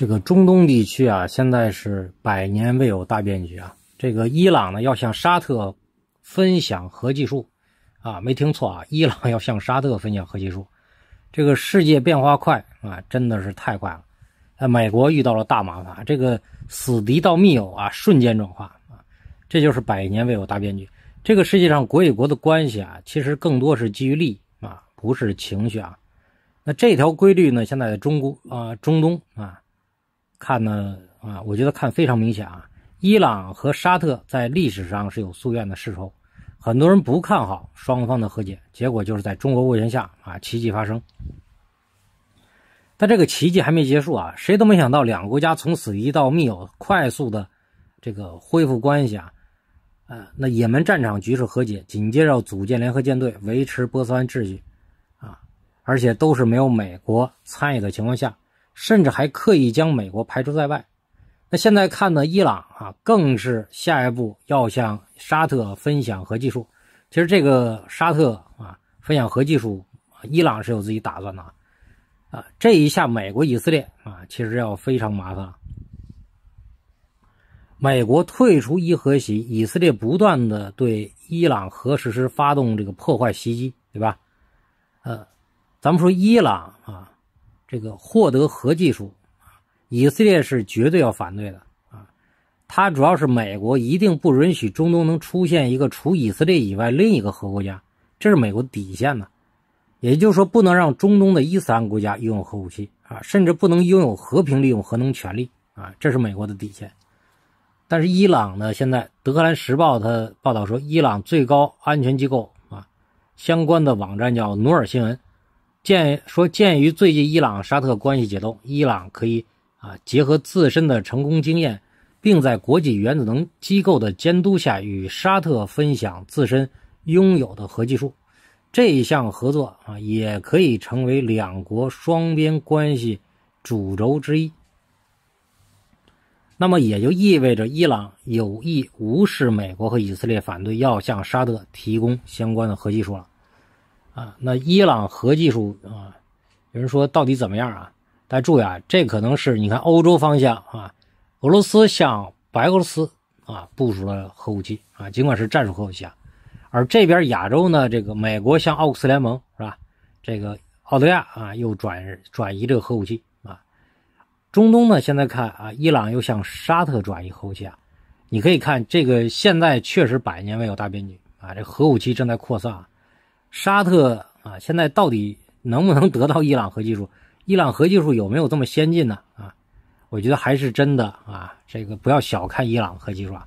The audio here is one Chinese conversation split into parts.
这个中东地区啊，现在是百年未有大变局啊。这个伊朗呢，要向沙特分享核技术，啊，没听错啊，伊朗要向沙特分享核技术。这个世界变化快啊，真的是太快了。那美国遇到了大麻烦，这个死敌到密友啊，瞬间转化啊，这就是百年未有大变局。这个世界上国与国的关系啊，其实更多是基于利益啊，不是情绪啊。那这条规律呢，现在中国啊，中东啊。看呢啊，我觉得看非常明显啊。伊朗和沙特在历史上是有夙怨的世仇，很多人不看好双方的和解，结果就是在中国斡旋下啊，奇迹发生。但这个奇迹还没结束啊，谁都没想到，两个国家从此一到密友，快速的这个恢复关系啊。呃，那也门战场局势和解，紧接着要组建联合舰队维持波斯湾秩序啊，而且都是没有美国参与的情况下。甚至还刻意将美国排除在外。那现在看呢？伊朗啊，更是下一步要向沙特分享核技术。其实这个沙特啊，分享核技术，伊朗是有自己打算的啊。这一下美国、以色列啊，其实要非常麻烦。了。美国退出伊核协，以色列不断的对伊朗核实施发动这个破坏袭击，对吧？呃，咱们说伊朗啊。这个获得核技术，以色列是绝对要反对的啊！它主要是美国一定不允许中东能出现一个除以色列以外另一个核国家，这是美国底线呢。也就是说，不能让中东的伊斯兰国家拥有核武器啊，甚至不能拥有和平利用核能权利啊，这是美国的底线。但是伊朗呢，现在《德兰时报》它报道说，伊朗最高安全机构啊，相关的网站叫“努尔新闻”。鉴说，鉴于最近伊朗沙特关系解冻，伊朗可以啊结合自身的成功经验，并在国际原子能机构的监督下，与沙特分享自身拥有的核技术。这一项合作啊，也可以成为两国双边关系主轴之一。那么，也就意味着伊朗有意无视美国和以色列反对，要向沙特提供相关的核技术了。啊，那伊朗核技术啊，有人说到底怎么样啊？大家注意啊，这可能是你看欧洲方向啊，俄罗斯向白俄罗斯啊部署了核武器啊，尽管是战术核武器啊。而这边亚洲呢，这个美国向奥克斯联盟是吧？这个澳大利亚啊又转转移这个核武器啊。中东呢，现在看啊，伊朗又向沙特转移核武器啊。你可以看这个，现在确实百年未有大变局啊，这核武器正在扩散。沙特啊，现在到底能不能得到伊朗核技术？伊朗核技术有没有这么先进呢？啊，我觉得还是真的啊。这个不要小看伊朗核技术啊。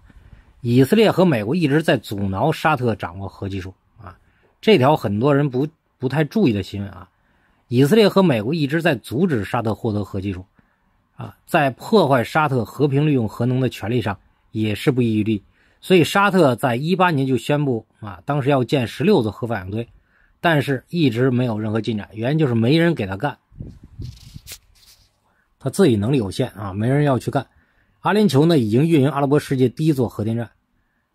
以色列和美国一直在阻挠沙特掌握核技术啊。这条很多人不不太注意的新闻啊，以色列和美国一直在阻止沙特获得核技术啊，在破坏沙特和平利用核能的权利上也是不遗余力。所以沙特在一八年就宣布。啊，当时要建十六座核反应堆，但是一直没有任何进展，原因就是没人给他干，他自己能力有限啊，没人要去干。阿联酋呢，已经运营阿拉伯世界第一座核电站，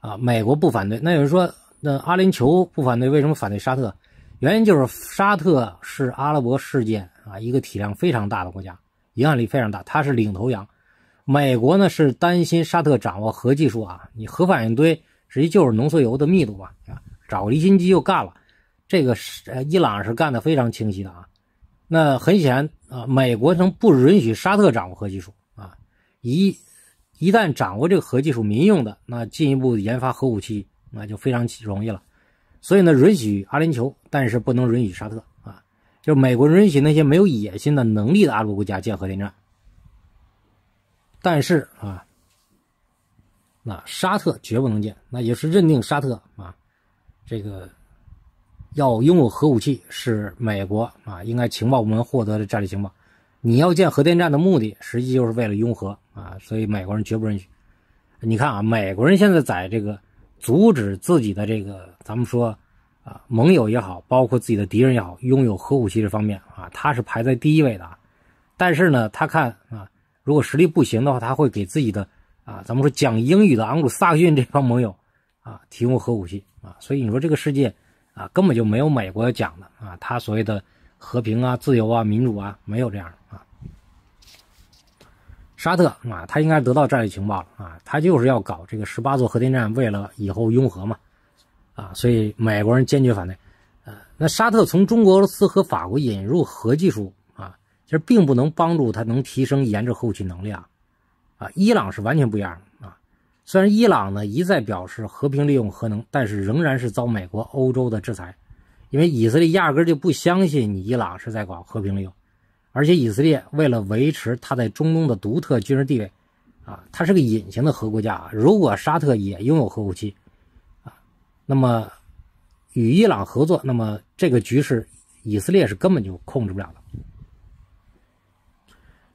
啊，美国不反对。那有人说，那阿联酋不反对，为什么反对沙特？原因就是沙特是阿拉伯世界啊一个体量非常大的国家，影响力非常大，它是领头羊。美国呢是担心沙特掌握核技术啊，你核反应堆。实际就是浓缩铀的密度嘛，啊，找个离心机就干了。这个是呃，伊朗是干的非常清晰的啊。那很显然啊，美国能不允许沙特掌握核技术啊。一一旦掌握这个核技术民用的，那进一步研发核武器那就非常容易了。所以呢，允许阿联酋，但是不能允许沙特啊。就是美国允许那些没有野心的能力的阿拉伯国家建核电站，但是啊。那沙特绝不能建，那也是认定沙特啊，这个要拥有核武器是美国啊应该情报部门获得的战略情报。你要建核电站的目的，实际就是为了拥核啊，所以美国人绝不允许。你看啊，美国人现在在这个阻止自己的这个，咱们说啊盟友也好，包括自己的敌人也好，拥有核武器这方面啊，他是排在第一位的。但是呢，他看啊，如果实力不行的话，他会给自己的。啊，咱们说讲英语的昂古萨克逊这帮盟友，啊，提供核武器啊，所以你说这个世界，啊，根本就没有美国讲的啊，他所谓的和平啊、自由啊、民主啊，没有这样的啊。沙特啊，他应该得到战略情报了啊，他就是要搞这个十八座核电站，为了以后拥核嘛，啊，所以美国人坚决反对。呃，那沙特从中国、俄罗斯和法国引入核技术啊，其实并不能帮助他能提升研制核武器能力啊。啊，伊朗是完全不一样的啊！虽然伊朗呢一再表示和平利用核能，但是仍然是遭美国、欧洲的制裁，因为以色列压根就不相信你伊朗是在搞和平利用，而且以色列为了维持它在中东的独特军事地位，啊，它是个隐形的核国家啊！如果沙特也拥有核武器，啊，那么与伊朗合作，那么这个局势以色列是根本就控制不了的。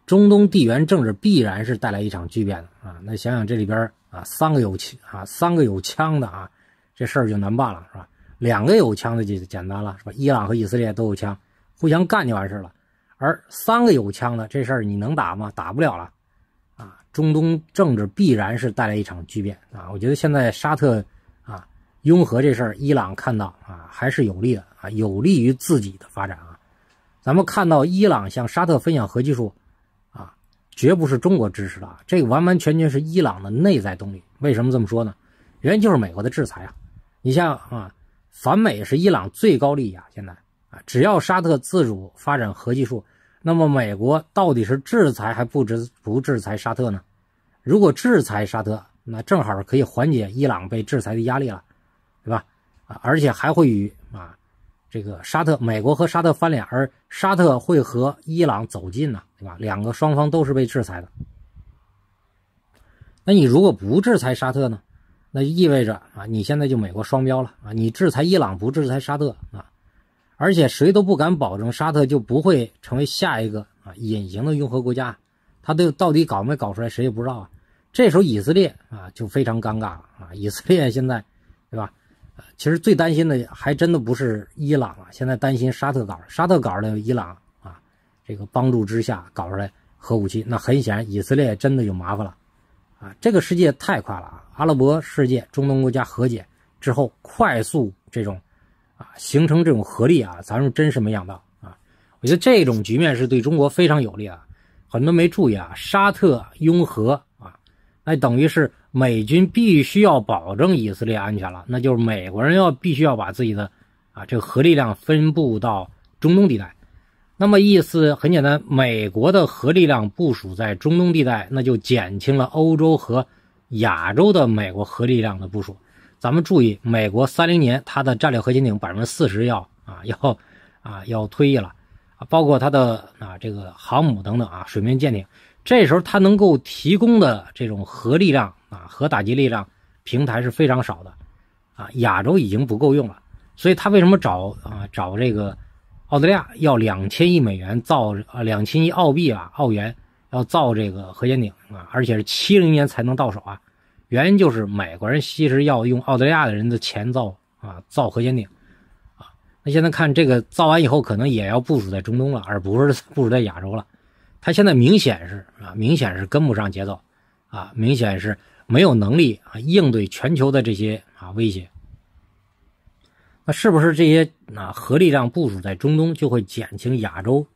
中东地缘政治必然是带来一场巨变的啊！那想想这里边啊，三个有枪啊，三个有枪的啊，这事儿就难办了，是吧？两个有枪的就简单了，是吧？伊朗和以色列都有枪，互相干就完事了。而三个有枪的这事儿，你能打吗？打不了了啊，中东政治必然是带来一场巨变啊！我觉得现在沙特啊，拥核这事儿，伊朗看到啊，还是有利的啊，有利于自己的发展啊。咱们看到伊朗向沙特分享核技术。绝不是中国支持的啊！这个完完全全是伊朗的内在动力。为什么这么说呢？原因就是美国的制裁啊！你像啊，反美是伊朗最高利益。啊！现在啊，只要沙特自主发展核技术，那么美国到底是制裁还不制不制裁沙特呢？如果制裁沙特，那正好可以缓解伊朗被制裁的压力了，对吧？啊，而且还会与啊这个沙特、美国和沙特翻脸而。沙特会和伊朗走近呢，对吧？两个双方都是被制裁的。那你如果不制裁沙特呢，那就意味着啊，你现在就美国双标了啊！你制裁伊朗，不制裁沙特啊，而且谁都不敢保证沙特就不会成为下一个啊隐形的拥核国家，它都到底搞没搞出来，谁也不知道啊。这时候以色列啊就非常尴尬了啊！以色列现在对吧？其实最担心的还真的不是伊朗啊，现在担心沙特搞，沙特搞了伊朗啊，这个帮助之下搞出来核武器，那很显然以色列真的就麻烦了，啊，这个世界太快了啊，阿拉伯世界、中东国家和解之后快速这种，啊，形成这种合力啊，咱们真是没想到啊，我觉得这种局面是对中国非常有利啊，很多没注意啊，沙特拥核。那等于是美军必须要保证以色列安全了，那就是美国人要必须要把自己的啊这个核力量分布到中东地带。那么意思很简单，美国的核力量部署在中东地带，那就减轻了欧洲和亚洲的美国核力量的部署。咱们注意，美国三零年它的战略核潜艇百分之四十要啊要啊要退役了，啊，包括它的啊这个航母等等啊水面舰艇。这时候他能够提供的这种核力量啊，核打击力量平台是非常少的，啊，亚洲已经不够用了，所以他为什么找啊找这个澳大利亚要两千亿美元造啊两千亿澳币啊澳元要造这个核潜艇啊，而且是七零年才能到手啊，原因就是美国人其实要用澳大利亚的人的钱造啊造核潜艇，啊，那现在看这个造完以后可能也要部署在中东了，而不是部署在亚洲了。他现在明显是啊，明显是跟不上节奏，啊，明显是没有能力啊应对全球的这些啊威胁。那是不是这些啊核力量部署在中东就会减轻亚洲中？